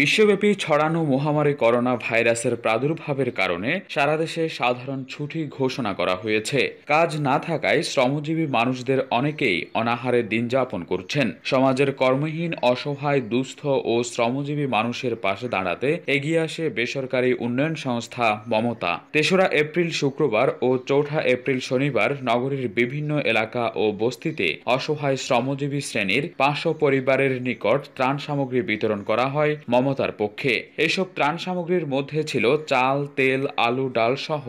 বিশ্বব্যাপী ছড়ানো মহামারী করোনা ভাইরাসের প্রাদুর্ভাবের কারণে সারা দেশে সাধারণ ছুটি ঘোষণা করা হয়েছে কাজ না থাকায় শ্রমজীবী মানুষদের অনেকেই অনাহারে দিন যাপন করছেন সমাজের কর্মহীন অসহায় দুস্থ ও শ্রমজীবী মানুষের পাশে দাঁড়াতে এগিয়ে আসে বেসরকারি উন্নয়ন সংস্থা মমতা তেসরা এপ্রিল শুক্রবার ও চৌঠা এপ্রিল শনিবার নগরীর বিভিন্ন এলাকা ও বস্তিতে অসহায় শ্রমজীবী শ্রেণীর পাঁচশো পরিবারের নিকট ত্রাণ সামগ্রী বিতরণ করা হয় ক্ষমতার পক্ষে এসব ত্রাণ সামগ্রীর মধ্যে ছিল চাল তেল আলু ডাল সহ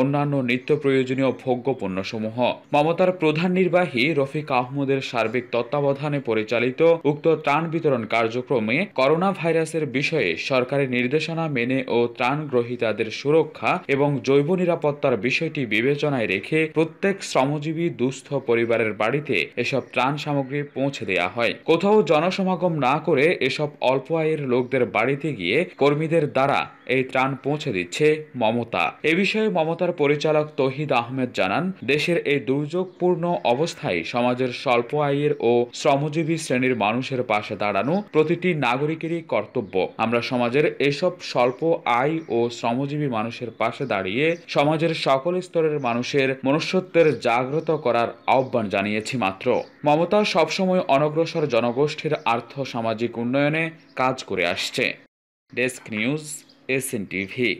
অন্যান্য নিত্য প্রয়োজনীয় ভোগ্য পণ্যসমূহ মমতার প্রধান নির্বাহী রফিক আহমদের সার্বিক তত্ত্বাবধানে পরিচালিত উক্ত ত্রাণ বিতরণ কার্যক্রমে করোনা ভাইরাসের বিষয়ে সরকারের নির্দেশনা মেনে ও ত্রাণ গ্রহীতাদের সুরক্ষা এবং জৈব নিরাপত্তার বিষয়টি বিবেচনায় রেখে প্রত্যেক শ্রমজীবী দুস্থ পরিবারের বাড়িতে এসব ত্রাণ সামগ্রী পৌঁছে দেয়া হয় কোথাও জনসমাগম না করে এসব অল্প আয়ের লোকদের কৃষকদের বাড়িতে গিয়ে কর্মীদের দ্বারা এই ত্রাণ পৌঁছে দিচ্ছে মমতা এ বিষয়ে মমতার পরিচালক তহিদ আহমেদ জানান দেশের এই দুর্যোগপূর্ণ অবস্থায় সমাজের স্বল্প আয়ের ও শ্রমজীবী শ্রেণীর মানুষের পাশে দাঁড়ানো প্রতিটি নাগরিকেরই কর্তব্য আমরা সমাজের এসব স্বল্প আয় ও শ্রমজীবী মানুষের পাশে দাঁড়িয়ে সমাজের সকল স্তরের মানুষের মনুষ্যত্বের জাগ্রত করার আহ্বান জানিয়েছি মাত্র মমতা সবসময় অনগ্রসর জনগোষ্ঠীর আর্থ সামাজিক উন্নয়নে কাজ করে আসে next desk news S N T